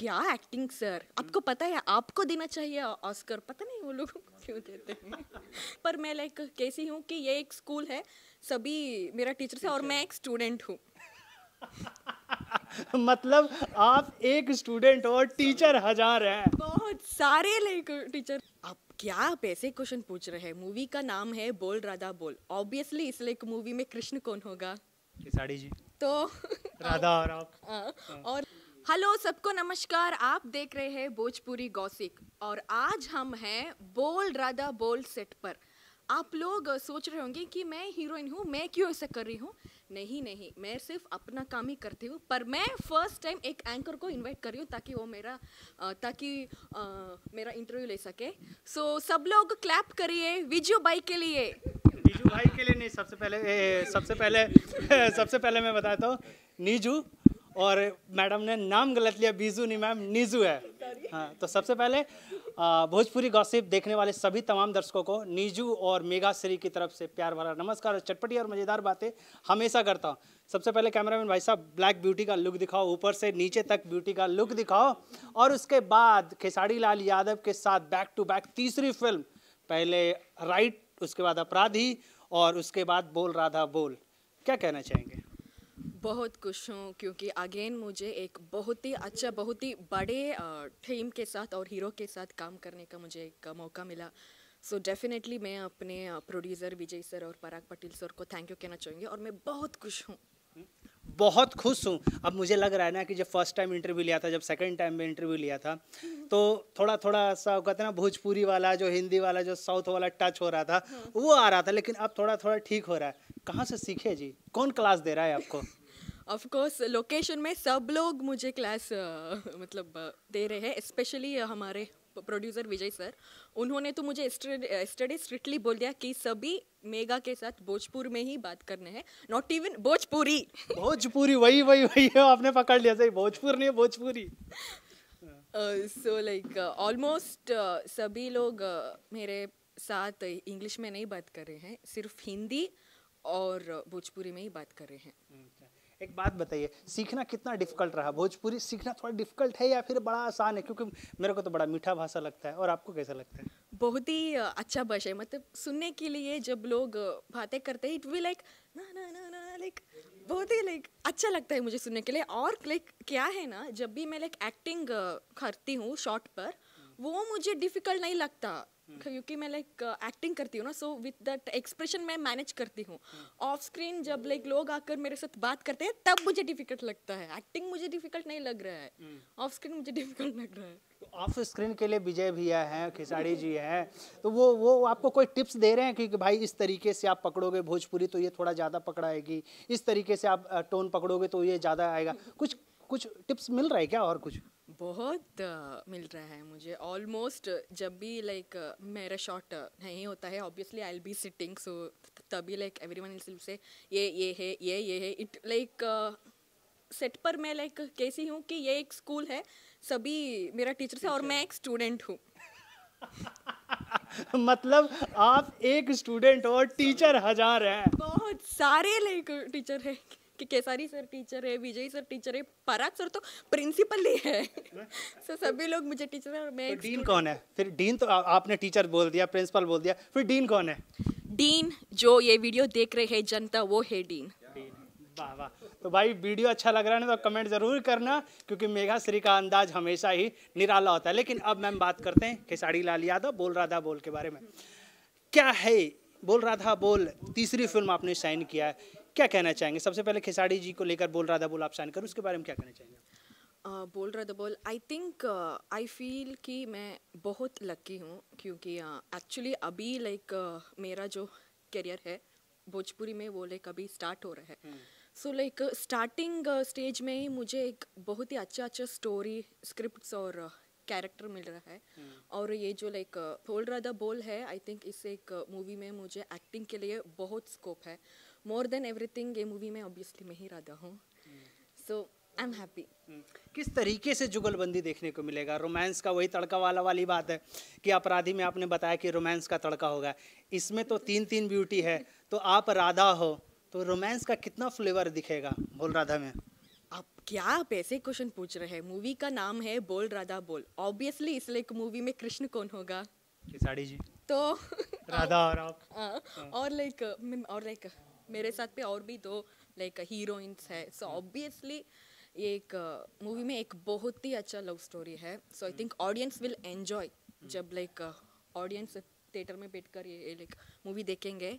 क्या acting sir आपको hmm. पता है आपको देना चाहिए ऑस्कर पता नहीं वो लोग क्यों देते हैं पर मैं लाइक कैसी हूँ कि ये एक स्कूल है सभी मेरा टीचर से और मैं एक स्टूडेंट हूँ मतलब आप एक स्टूडेंट और टीचर हजार हैं बहुत सारे लाइक टीचर आप क्या आप ऐसे क्वेश्चन पूछ रहे हैं मूवी का नाम है बोल राधा बोल ऑब्वियसली इस लाइक मूवी में कृष्ण कौन होगा साड़ी जी तो राधा और आप आ, हाँ, आ, हाँ। और हेलो सबको नमस्कार आप देख रहे हैं भोजपुरी गौसिक और आज हम हैं बोल राधा बोल सेट पर आप लोग सोच रहे होंगे कि मैं हीरोइन हूँ मैं क्यों ऐसा कर रही हूँ नहीं नहीं मैं सिर्फ अपना काम ही करती हूँ पर मैं फर्स्ट टाइम एक एंकर को इनवाइट कर रही हूँ ताकि वो मेरा ताकि मेरा इंटरव्यू ले सके सो so, सब लोग क्लैप करिए विजू बाई के लिए नीजू भाई के लिए नहीं सबसे पहले ए, सबसे पहले सबसे पहले मैं बताता हूँ नीजू और मैडम ने नाम गलत लिया बीजू नहीं मैम नीजू है हाँ तो सबसे पहले भोजपुरी गॉसिप देखने वाले सभी तमाम दर्शकों को नीजू और मेगा श्री की तरफ से प्यार भरा नमस्कार और चटपटी और मज़ेदार बातें हमेशा करता हूँ सबसे पहले कैमरामैन भाई साहब ब्लैक ब्यूटी का लुक दिखाओ ऊपर से नीचे तक ब्यूटी का लुक दिखाओ और उसके बाद खेसारी लाल यादव के साथ बैक टू बैक तीसरी फिल्म पहले राइट उसके बाद अपराधी और उसके बाद बोल राधा बोल क्या कहना चाहेंगे बहुत खुश हूँ क्योंकि अगेन मुझे एक बहुत ही अच्छा बहुत ही बड़े टीम के साथ और हीरो के साथ काम करने का मुझे एक मौका मिला सो so डेफिनेटली मैं अपने प्रोड्यूसर विजय सर और पराग पटेल सर को थैंक यू कहना चाहूँगी और मैं बहुत खुश हूँ बहुत खुश हूँ अब मुझे लग रहा है ना कि जब फर्स्ट टाइम इंटरव्यू लिया था जब सेकंड टाइम में इंटरव्यू लिया था तो थोड़ा थोड़ा सा कहते ना भोजपुरी वाला जो हिंदी वाला जो साउथ वाला टच हो रहा था हाँ। वो आ रहा था लेकिन अब थोड़ा थोड़ा ठीक हो रहा है कहाँ से सीखे जी कौन क्लास दे रहा है आपको ऑफ कोर्स लोकेशन में सब लोग मुझे क्लास मतलब दे रहे हैं स्पेशली हमारे प्रोड्यूसर विजय सर उन्होंने तो मुझे स्टडी स्ट्रिक्टली बोल दिया कि सभी मेगा के साथ भोजपुर में ही बात करने हैं नॉट इवन भोजपुरी भोजपुरी वही वही वही आपने पकड़ लिया सही भोजपुर नहीं भोजपुरी सो लाइक ऑलमोस्ट सभी लोग uh, मेरे साथ इंग्लिश में नहीं बात कर रहे हैं सिर्फ हिंदी और भोजपुरी में ही बात कर रहे हैं okay. अच्छा। एक बात बताइए सीखना कितना डिफिकल्ट रहा भोजपुरी सीखना थोड़ा डिफिकल्ट है या फिर बड़ा आसान है क्योंकि मेरे को तो बड़ा मीठा भाषा लगता है और आपको कैसा लगता है बहुत ही अच्छा भाषा है मतलब सुनने के लिए जब लोग बातें करते हैं इट वी लाइक ना ना ना ना लाइक बहुत ही लाइक अच्छा लगता है मुझे सुनने के लिए और लाइक क्या है ना जब भी मैं लाइक एक्टिंग करती हूँ शॉर्ट पर वो मुझे डिफ़िकल्ट नहीं लगता क्योंकि मैं लाइक एक्टिंग करती हूँ ना सो विथ दैट एक्सप्रेशन मैं मैनेज करती हूँ ऑफ स्क्रीन जब लाइक लोग आकर मेरे साथ बात करते हैं तब मुझे डिफिकल्ट लगता है एक्टिंग मुझे डिफिकल्ट नहीं लग रहा है ऑफ हम्म। स्क्रीन मुझे डिफिकल्ट लग रहा है ऑफ तो स्क्रीन के लिए विजय भैया हैं खिसाड़ी जी हैं तो वो वो आपको कोई टिप्स दे रहे हैं कि भाई इस तरीके से आप पकड़ोगे भोजपुरी तो ये थोड़ा ज़्यादा पकड़ाएगी इस तरीके से आप टोन पकड़ोगे तो ये ज़्यादा आएगा कुछ कुछ टिप्स मिल रहा है क्या और कुछ बहुत मिल रहा है मुझे ऑलमोस्ट जब भी लाइक मेरा शॉट नहीं होता है obviously I'll be sitting so तभी लाइक एवरी वन से ये ये है ये ये है इट लाइक सेट पर मैं लाइक कैसी हूँ कि ये एक स्कूल है सभी मेरा टीचर है और मैं एक स्टूडेंट हूँ मतलब आप एक स्टूडेंट और टीचर हजार हैं बहुत सारे लाइक टीचर हैं कि केसारी सर टीचर है विजय सर टीचर है पराग सर तो प्रिंसिपल ही है सर सभी लोग मुझे टीचर है और मैं तो डीन कौन है फिर डीन तो आ, आपने टीचर बोल दिया प्रिंसिपल बोल दिया फिर डीन कौन है डीन जो ये वीडियो देख रहे हैं जनता वो है डीन तो भाई वीडियो अच्छा लग रहा है ना तो कमेंट ज़रूर करना क्योंकि मेघा श्री का अंदाज हमेशा ही निराला होता है लेकिन अब मैम बात करते हैं खेसारी लाल यादव बोल राधा बोल के बारे में क्या है बोल राधा बोल तीसरी फिल्म आपने साइन किया है क्या कहना चाहेंगे सबसे पहले खिसाड़ी जी को लेकर बोल रहा था बोल आप साइन करो उसके बारे में क्या कहना चाहेंगे बोल रहा था बोल आई थिंक आई फील कि मैं बहुत लकी हूँ क्योंकि एक्चुअली uh, अभी लाइक like, uh, मेरा जो करियर है भोजपुरी में वो लाइक अभी स्टार्ट हो रहा है सो लाइक स्टार्टिंग स्टेज में ही मुझे एक बहुत ही अच्छा अच्छा स्टोरी स्क्रिप्ट और कैरेक्टर मिल रहा है hmm. और ये जो लाइक बोल रहा था बोल है आई थिंक इस एक मूवी में मुझे एक्टिंग के लिए बहुत स्कोप है मोर देन एवरीथिंग ये मूवी में ऑब्वियसली मैं ही राधा हूँ सो आई एम हैप्पी किस तरीके से जुगलबंदी देखने को मिलेगा रोमांस का वही तड़का वाला वाली बात है कि अपराधी में आपने बताया कि रोमांस का तड़का होगा इसमें तो तीन तीन ब्यूटी है तो आप राधा हो तो रोमांस का कितना फ्लेवर दिखेगा बोल राधा में आप क्या आप ऐसे क्वेश्चन पूछ रहे हैं मूवी का नाम है बोल राधा बोल ऑब्वियसली इसलिए मूवी में कृष्ण कौन होगा साड़ी जी तो राधा और आप आ, आ, आ, और लाइक और लाइक मेरे साथ पे और भी दो लाइक हीरोइंस है सो ऑब्वियसली ये एक मूवी uh, में एक बहुत ही अच्छा लव स्टोरी है so I think audience will enjoy जब लाइक ऑडियंस थिएटर में बैठ कर ये लाइक मूवी देखेंगे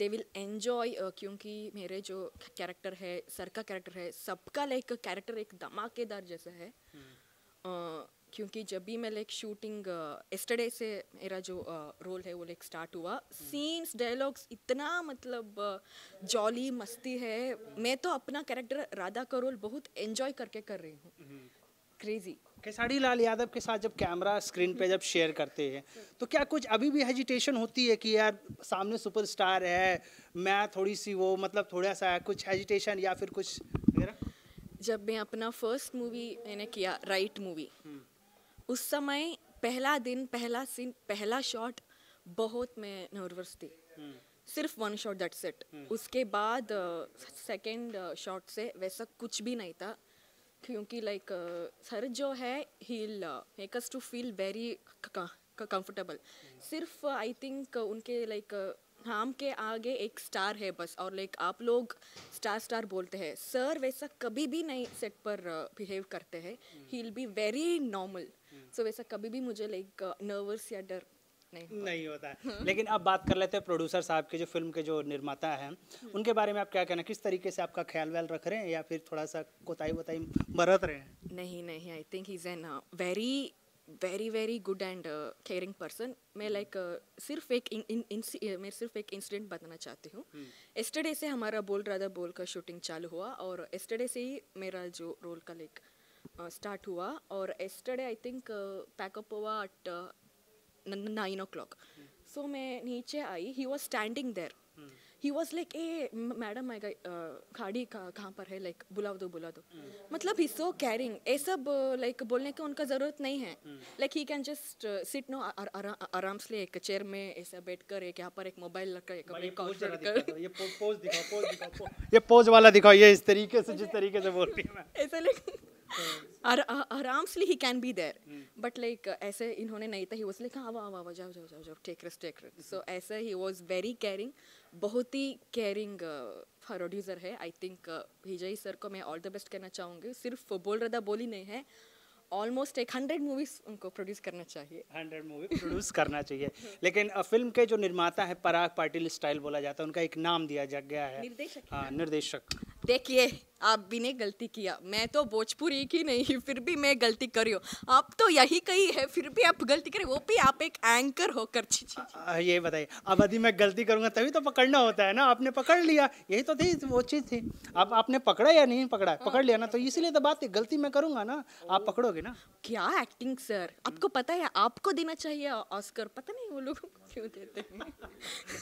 दे विल एन्जॉय क्योंकि मेरे जो कैरेक्टर है सर का कैरेक्टर है सबका लाइक कैरेक्टर एक धमाकेदार जैसा है hmm. uh, क्योंकि जब भी मैं लाइक शूटिंग एस्टरडे से मेरा जो रोल uh, है वो लाइक स्टार्ट हुआ सीन्स डायलॉग्स इतना मतलब जॉली uh, मस्ती है मैं तो अपना कैरेक्टर राधा का रोल बहुत एंजॉय करके कर रही हूँ क्रेजी खेसारी लाल यादव के साथ जब कैमरा स्क्रीन पे जब शेयर करते हैं तो क्या कुछ अभी भी हेजिटेशन होती है कि यार सामने सुपरस्टार है मैं थोड़ी सी वो मतलब थोड़ा सा कुछ हेजिटेशन या फिर कुछ जब मैं अपना फर्स्ट मूवी मैंने किया राइट मूवी उस समय पहला दिन पहला सीन पहला शॉट बहुत मैं नर्वस थी हम्म। सिर्फ वन शॉट दैट्स इट उसके बाद सेकंड शॉट से वैसा कुछ भी नहीं था क्योंकि लाइक सर जो है he make us to feel very comfortable सिर्फ आई थिंक उनके लाइक नाम के आगे एक स्टार है बस और लाइक आप लोग स्टार स्टार बोलते हैं सर वैसा कभी भी नहीं सेट पर बिहेव करते हैं he will be very normal so वैसा कभी भी मुझे लाइक नर्वस या डर नहीं, नहीं होता है हम्म। लेकिन अब बात कर लेते हैं प्रोड्यूसर साहब के जो फिल्म के जो निर्माता हैं हम्म। उनके बारे में आप क्या कहना किस तरीके से आपका ख्याल व्याल रख रहे हैं या फिर थोड़ा सा कोताही वताही बरत रहे हैं नहीं नहीं I think is an very very very good and caring person मैं लाइक हम्म। like, uh, सिर्फ एक इन, इन, इन, मैं सिर्फ एक इंसिडेंट बताना चाहती हूँ एस्टरडे से हमारा बोल राधा बोल का शूटिंग चालू हुआ और एस्टरडे से ही मेरा जो रोल का लाइक like, स्टार्ट हुआ और एस्टरडे आई थिंक पैकअप हुआ at nine o'clock so मैं नीचे आई he was standing there he was like a madam आएगा खाड़ी कहाँ पर है लाइक बुला दो बुला दो हम्म। मतलब ही सो कैरिंग ये सब लाइक बोलने की उनका ज़रूरत नहीं है like he can just sit no आराम से एक चेयर में ऐसा बैठ कर एक यहाँ पर एक मोबाइल रखकर ये पोज ये पोज वाला दिखाओ ये इस तरीके से जिस तरीके से बोल रही है ऐसा लाइक आराम से he can be there but like ऐसे इन्होंने नहीं था ही वॉज लाइक हाँ वाह वाह जाओ जाओ जाओ जाओ take rest take rest so ऐसे ही वॉज वेरी केयरिंग बहुत ही केयरिंग प्रोड्यूसर uh, है आई थिंक विजय सर को मैं ऑल द बेस्ट कहना चाहूँगी सिर्फ बोल रदा बोली नहीं है ऑलमोस्ट एक हंड्रेड मूवीज उनको प्रोड्यूस करना चाहिए हंड्रेड मूवी प्रोड्यूस करना चाहिए लेकिन फिल्म uh, के जो निर्माता है पराग पाटिल स्टाइल बोला जाता है उनका एक नाम दिया जा गया है निर्देशक हाँ निर्देशक देखिए आप भी ने गलती किया मैं तो भोजपुरी की नहीं फिर भी मैं गलती करी हूँ आप तो यही कही है फिर भी आप गलती करें वो भी आप एक एंकर होकर ये बताइए अब यदि मैं गलती करूँगा तभी तो पकड़ना होता है ना आपने पकड़ लिया यही तो थी वो चीज़ थी आप आपने पकड़ा या नहीं पकड़ा हाँ। पकड़ लिया ना तो इसीलिए तो बात है गलती मैं करूँगा ना आप पकड़ोगे ना क्या एक्टिंग सर आपको पता है आपको देना चाहिए ऑस्कर पता नहीं वो लोग क्यों देते हैं